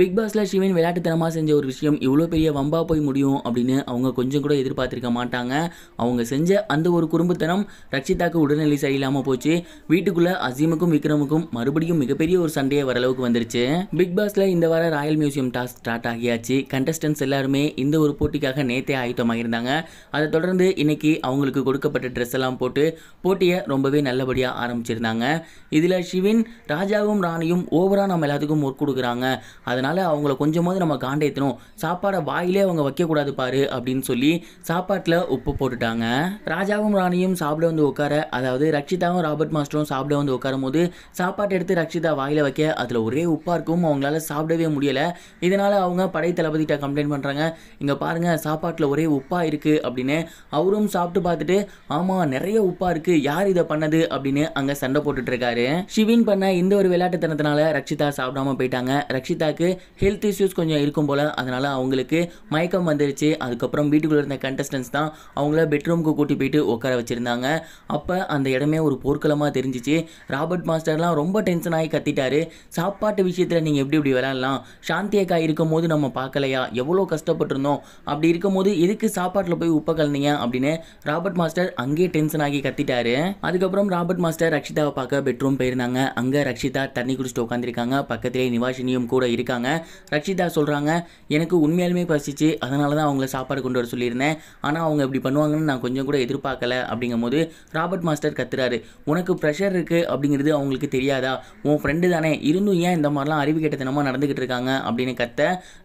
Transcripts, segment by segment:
big பாஸில் சிவன் விளையாட்டுத்தனமாக செஞ்ச ஒரு விஷயம் இவ்வளோ பெரிய வம்பா போய் முடியும் அப்படின்னு அவங்க கொஞ்சம் கூட எதிர்பார்த்துருக்க மாட்டாங்க அவங்க செஞ்ச அந்த ஒரு குறும்புத்தனம் ரக்ஷிதாக்கு உடல்நிலை சரியில்லாமல் போச்சு வீட்டுக்குள்ளே அசீமுக்கும் விக்ரமுக்கும் மறுபடியும் மிகப்பெரிய ஒரு சண்டையை வரளவுக்கு வந்துருச்சு பிக் பாஸில் இந்த வார ராயல் மியூசியம் டாஸ் ஸ்டார்ட் ஆகியாச்சு கண்டஸ்டன்ஸ் எல்லாருமே இந்த ஒரு போட்டிக்காக நேத்தே ஆயத்தமாகியிருந்தாங்க அதை தொடர்ந்து இன்னைக்கு அவங்களுக்கு கொடுக்கப்பட்ட ட்ரெஸ் எல்லாம் போட்டு போட்டியை ரொம்பவே நல்லபடியாக ஆரம்பிச்சிருந்தாங்க இதில் சிவின் ராஜாவும் ராணியும் ஓவராக நம்ம எல்லாத்துக்கும் ஒர்க் கொடுக்குறாங்க அதனால் அதனால் அவங்கள கொஞ்சமாவது நம்ம காண்டேத்தணும் சாப்பாடை வாயிலே அவங்க வைக்கக்கூடாது பாரு அப்படின்னு சொல்லி சாப்பாட்டில் உப்பு போட்டுட்டாங்க ராஜாவும் ராணியும் சாப்பிட வந்து உட்கார அதாவது ரக்ஷிதாவும் ராபர்ட் மாஸ்டரும் சாப்பிட வந்து உட்காரும் போது சாப்பாட்டை எடுத்து ரக்ஷிதா வாயில் வைக்க அதில் ஒரே உப்பாக இருக்கும் அவங்களால சாப்பிடவே முடியலை இதனால் அவங்க படை தளபதிகிட்ட கம்ப்ளைண்ட் பண்ணுறாங்க இங்கே பாருங்கள் சாப்பாட்டில் ஒரே உப்பாக இருக்குது அப்படின்னு அவரும் சாப்பிட்டு பார்த்துட்டு ஆமாம் நிறைய உப்பாக இருக்குது யார் இதை பண்ணது அப்படின்னு அங்கே சண்டை போட்டுட்ருக்காரு ஷிவின் பண்ண இந்த ஒரு விளையாட்டுத்தனத்தினால ரக்ஷிதா சாப்பிடாம போயிட்டாங்க ரக்ஷிதாக்கு ஹெல்த் இஷ்யூஸ் கொஞ்சம் இருக்கும் போல் அதனால் அவங்களுக்கு மயக்கம் வந்துருச்சு அதுக்கப்புறம் வீட்டுக்குள்ளே இருந்த கண்டஸ்டன்ஸ் தான் அவங்கள பெட்ரூமுக்கு கூட்டி போயிட்டு உட்கார வச்சுருந்தாங்க அப்போ அந்த இடமே ஒரு போர்க்களமாக தெரிஞ்சிச்சு ராபர்ட் மாஸ்டர்லாம் ரொம்ப டென்ஷன் ஆகி கத்திட்டாரு சாப்பாட்டு விஷயத்தில் நீங்கள் எப்படி இப்படி விளாட்லாம் சாந்தி அக்கா இருக்கும் போது நம்ம பார்க்கலையா எவ்வளோ கஷ்டப்பட்டிருந்தோம் அப்படி இருக்கும்போது எதுக்கு சாப்பாட்டில் போய் உப்பை கலந்தீங்க அப்படின்னு ராபர்ட் மாஸ்டர் அங்கேயே டென்ஷன் ஆகி கத்திட்டாரு அதுக்கப்புறம் ராபர்ட் மாஸ்டர் ரக்ஷிதாவை பார்க்க பெட்ரூம் போயிருந்தாங்க அங்கே ரக்ஷிதா தண்ணி குடிச்சிட்டு உட்காந்துருக்காங்க பக்கத்திலே நிவாஷினியும் கூட இருக்காங்க சொல்லியிருக்காங்க ரக்ஷிதா சொல்கிறாங்க எனக்கு உண்மையாலுமே பசிச்சு அதனால தான் அவங்கள சாப்பாடு கொண்டு வர சொல்லியிருந்தேன் ஆனால் அவங்க இப்படி பண்ணுவாங்கன்னு நான் கொஞ்சம் கூட எதிர்பார்க்கல அப்படிங்கும் போது ராபர்ட் மாஸ்டர் கத்துறாரு உனக்கு ப்ரெஷர் இருக்குது அப்படிங்கிறது அவங்களுக்கு தெரியாதா உன் ஃப்ரெண்டு தானே இருந்தும் ஏன் இந்த மாதிரிலாம் அறிவு கெட்டத்தனமாக நடந்துக்கிட்டு இருக்காங்க அப்படின்னு கத்த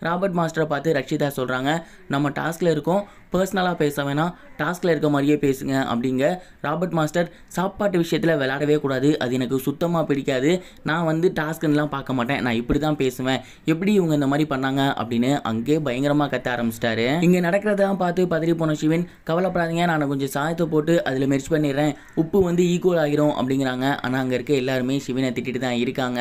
ராபர்ட் மாஸ்டரை பார்த்து ரக்ஷிதா சொல்கிறாங்க நம்ம டாஸ்கில் இருக்கோம் பர்சனலாக பேச வேணாம் டாஸ்கில் இருக்க மாதிரியே பேசுங்க அப்படிங்க ராபர்ட் மாஸ்டர் சாப்பாட்டு விஷயத்தில் விளாடவே கூடாது அது எனக்கு சுத்தமாக பிடிக்காது நான் வந்து டாஸ்க்குன்னெலாம் பார்க்க மாட்டேன் நான் இப்படி தான் பேசுவேன் எப்படி இவங்க இந்த மாதிரி பண்ணாங்க அப்படின்னு அங்கே பயங்கரமாக கத்த ஆரம்பிச்சிட்டாரு இங்கே நடக்கிறதெல்லாம் பார்த்து பதறி போன சிவன் கவலைப்படாதீங்க நான் கொஞ்சம் சாயத்தை போட்டு அதில் மெர்ச் பண்ணிடுறேன் உப்பு வந்து ஈக்குவல் ஆகிரும் அப்படிங்கிறாங்க ஆனால் அங்கே இருக்க எல்லாருமே சிவனை திட்டிட்டு தான் இருக்காங்க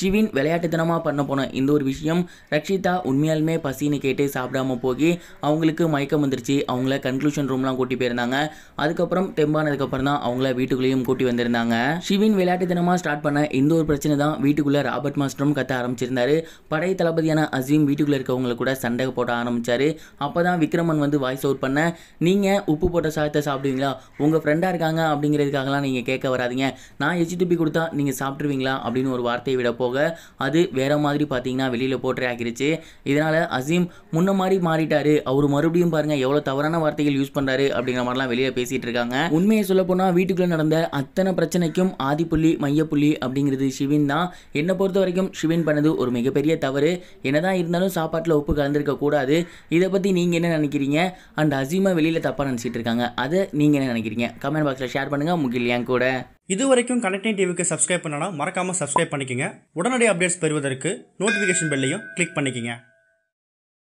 சிவின் விளையாட்டுத்தனமாக பண்ண போன இந்த ஒரு விஷயம் ரக்ஷிதா உண்மையாலுமே பசின்னு கேட்டு சாப்பிடாம போகி அவங்களுக்கு மயக்கம் வந்துருச்சு அவங்கள கன்க்ளூஷன் ரூம்லாம் கூட்டி போயிருந்தாங்க அதுக்கப்புறம் தெம்பானதுக்கப்புறம் தான் அவங்கள வீட்டுக்குள்ளேயும் கூட்டி வந்திருந்தாங்க சிவின் விளையாட்டுத்தனமாக ஸ்டார்ட் பண்ண இந்த ஒரு பிரச்சனை தான் வீட்டுக்குள்ளே ராபர்ட் மாஸ்டரும் கத்த ஆரம்பிச்சிருந்தாரு படை தளபதியான அசீம் வீட்டுக்குள்ளே இருக்கவங்களை கூட சண்டை போட ஆரம்பித்தார் அப்போ தான் விக்ரமன் வந்து வாய்ஸ் அவுட் பண்ண நீங்கள் உப்பு போட்ட சாதத்தை சாப்பிடுவீங்களா உங்கள் ஃப்ரெண்டாக இருக்காங்க அப்படிங்கிறதுக்காகலாம் நீங்கள் கேட்க வராதிங்க நான் ஹெச்டிபி கொடுத்தா நீங்கள் சாப்பிட்ருவீங்களா அப்படின்னு ஒரு வார்த்தையை விட போக அது வேறு மாதிரி பார்த்தீங்கன்னா வெளியில் போட்டு ஆகிருச்சு இதனால் அசீம் முன்ன மாதிரி மாறிட்டார் அவர் மறுபடியும் பாருங்கள் எவ்வளோ தவறான வார்த்தைகள் யூஸ் பண்ணுறாரு அப்படிங்கிற மாதிரிலாம் வெளியில் பேசிகிட்டு இருக்காங்க உண்மையை சொல்ல போனால் வீட்டுக்குள்ளே நடந்த அத்தனை பிரச்சனைக்கும் ஆதிப்புள்ளி மையப்புள்ளி அப்படிங்கிறது சிவின் தான் என்னை பொறுத்த வரைக்கும் சிவின் பண்ணது ஒரு மிகப்பெரிய தவறு தவறு என்னதான் இருந்தாலும் சாப்பாட்டில் உப்பு கலந்துருக்க கூடாது இதை பற்றி நீங்கள் என்ன நினைக்கிறீங்க அண்ட் அசீமா வெளியில் தப்பாக நினச்சிட்டு இருக்காங்க அதை நீங்கள் என்ன நினைக்கிறீங்க கமெண்ட் பாக்ஸில் ஷேர் பண்ணுங்கள் முகில் என் கூட இது வரைக்கும் கனெக்டிங் டிவிக்கு சப்ஸ்கிரைப் பண்ணனா மறக்காமல் சப்ஸ்கிரைப் பண்ணிக்கோங்க உடனடி அப்டேட்ஸ் பெறுவதற்கு நோட்டிஃபிகேஷன் பெல்லையும் கிளிக் பண்ணிக்கோங்க